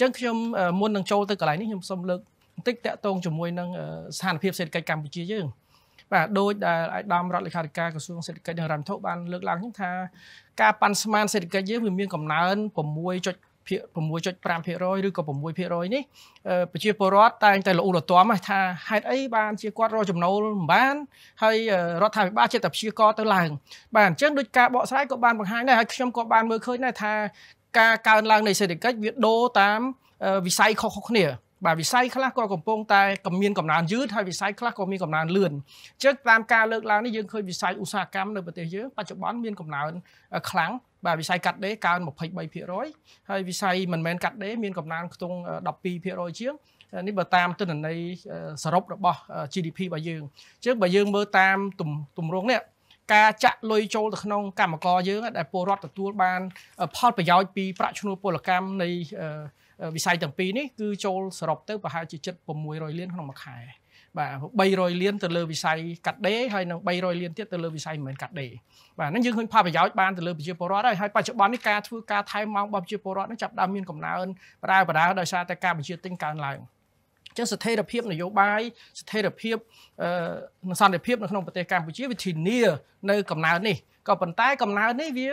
ចឹងខ្ញុំមុននឹងចូលទៅកន្លែងនេះខ្ញុំសូមលើកបន្តិចតាក់ទងជាមួយនឹងស្ថានភាពសេដ្ឋកិច្ចកម្ពុជាយើងបាទដោយដែលអាយដាមរដ្ឋលេខាធិការក្រសួងសេដ្ឋកិច្ចនិងរដ្ឋធុបានលើកឡើងហ្នឹងថាការប៉ាន់ស្មានសេដ្ឋកិច្ចយើងវាមានកំណើន6.5%ឬក៏6%នេះប្រជាពលរដ្ឋតែងតែលឧលទាំថាហេតុអីបានជាគាត់រកចំណូលមិនបានហើយរដ្ឋាភិបាលចិត្តតែព្យាករទៅឡើងបាទអញ្ចឹងដូចការបកស្រាយក៏បានបង្ហាញដែរហើយខ្ញុំក៏បានមើលឃើញដែរថាការកើនឡើងនៃសេដ្ឋកិច្ចវាដូរតាមវិស័យខុសៗគ្នាបាទវិស័យខ្លះក៏កំពុងតែមានកំណើនយឺតហើយវិស័យខ្លះក៏មានកំណើនលឿនអញ្ចឹងតាមការលើកឡើងនេះយើងឃើញវិស័យឧស្សាហកម្មនៅប្រទេសយើងបច្ចុប្បន្នមានកំណើនខ្លាំងបាទវិស័យកាត់ដេរកើន23%ហើយវិស័យមិនមែនកាត់ដេរមានកំណើនខ្ទង់12%ជាងនេះបើតាមទិន្នន័យសរុបរបស់ GDP របស់យើងអញ្ចឹងបើយើងមើលតាមទម្រង់នេះការចាក់លុយចូលទៅក្នុងកម្មករយើងដែលពលរដ្ឋទទួលបានផលប្រយោជន៍ពីប្រាក់ឈ្នួលពលកម្មនៃវិស័យទាំងពីរនេះគឺចូលសរុបទៅប្រហែលជាជិត600លានក្នុងមួយខែបាទ300លានទៅលើវិស័យកាត់ដេរហើយនឹង300លានទៀតទៅលើវិស័យមិនមែនកាត់ដេរបាទហ្នឹងយើងឃើញផលប្រយោជន៍បានទៅលើប្រជាពលរដ្ឋហើយហើយបច្ចុប្បន្ននេះការធ្វើការថែមម៉ោងរបស់ប្រជាពលរដ្ឋនឹងចាប់ដើមមានកំណើនបណ្ដើបណ្ដើដោយសារតែការបញ្ជាទិញកើនឡើង។ចឹងស្ថិរភាព នយោបាយស្ថិរភាពអឺសន្តិភាពនៅក្នុងប្រទេសកម្ពុជាវិធានានៅកំណើននេះក៏ប៉ុន្តែកំណើននេះវា